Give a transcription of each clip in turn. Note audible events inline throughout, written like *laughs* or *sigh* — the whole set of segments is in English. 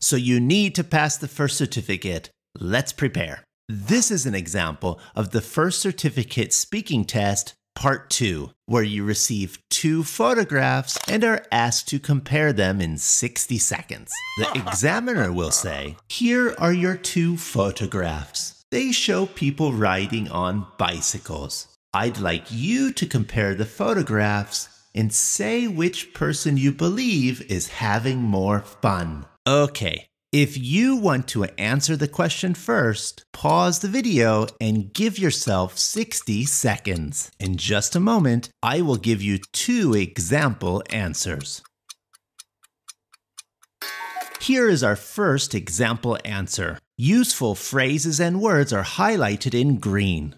So you need to pass the first certificate. Let's prepare. This is an example of the first certificate speaking test, part two, where you receive two photographs and are asked to compare them in 60 seconds. The *laughs* examiner will say, here are your two photographs. They show people riding on bicycles. I'd like you to compare the photographs and say which person you believe is having more fun. Okay, if you want to answer the question first, pause the video and give yourself 60 seconds. In just a moment, I will give you two example answers. Here is our first example answer. Useful phrases and words are highlighted in green.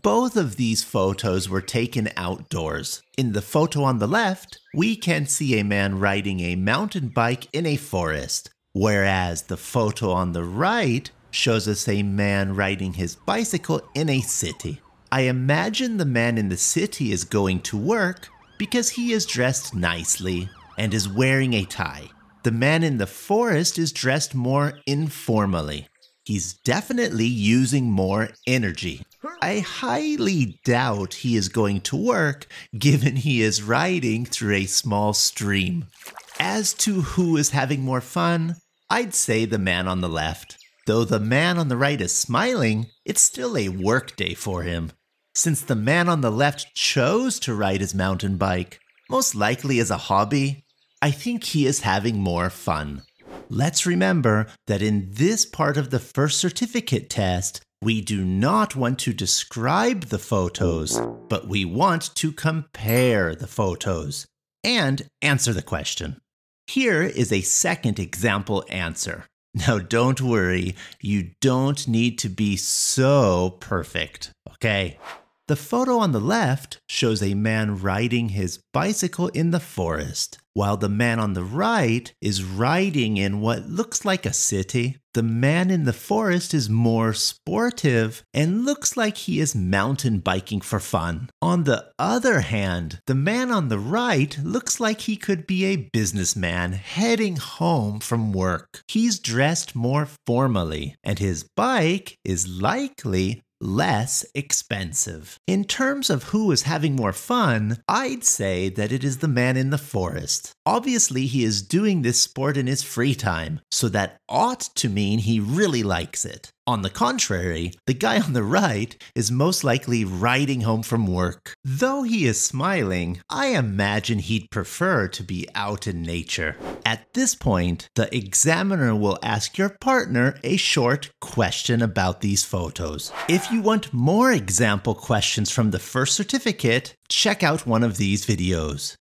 Both of these photos were taken outdoors. In the photo on the left, we can see a man riding a mountain bike in a forest, whereas the photo on the right shows us a man riding his bicycle in a city. I imagine the man in the city is going to work because he is dressed nicely and is wearing a tie. The man in the forest is dressed more informally he's definitely using more energy. I highly doubt he is going to work given he is riding through a small stream. As to who is having more fun, I'd say the man on the left. Though the man on the right is smiling, it's still a work day for him. Since the man on the left chose to ride his mountain bike, most likely as a hobby, I think he is having more fun let's remember that in this part of the first certificate test, we do not want to describe the photos, but we want to compare the photos and answer the question. Here is a second example answer. Now, don't worry, you don't need to be so perfect, okay? The photo on the left shows a man riding his bicycle in the forest, while the man on the right is riding in what looks like a city. The man in the forest is more sportive and looks like he is mountain biking for fun. On the other hand, the man on the right looks like he could be a businessman heading home from work. He's dressed more formally, and his bike is likely less expensive. In terms of who is having more fun, I'd say that it is the man in the forest. Obviously, he is doing this sport in his free time, so that ought to mean he really likes it. On the contrary, the guy on the right is most likely riding home from work. Though he is smiling, I imagine he'd prefer to be out in nature. At this point, the examiner will ask your partner a short question about these photos. If you want more example questions from the first certificate, check out one of these videos.